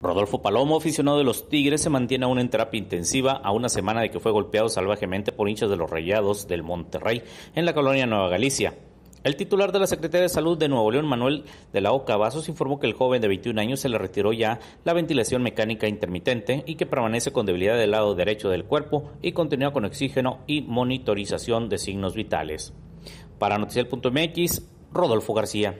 Rodolfo Palomo, aficionado de los Tigres, se mantiene aún en terapia intensiva a una semana de que fue golpeado salvajemente por hinchas de los Rayados del Monterrey en la colonia Nueva Galicia. El titular de la Secretaría de Salud de Nuevo León, Manuel de la Oca Vasos, informó que el joven de 21 años se le retiró ya la ventilación mecánica intermitente y que permanece con debilidad del lado derecho del cuerpo y continúa con oxígeno y monitorización de signos vitales. Para Noticiel.mx, Rodolfo García.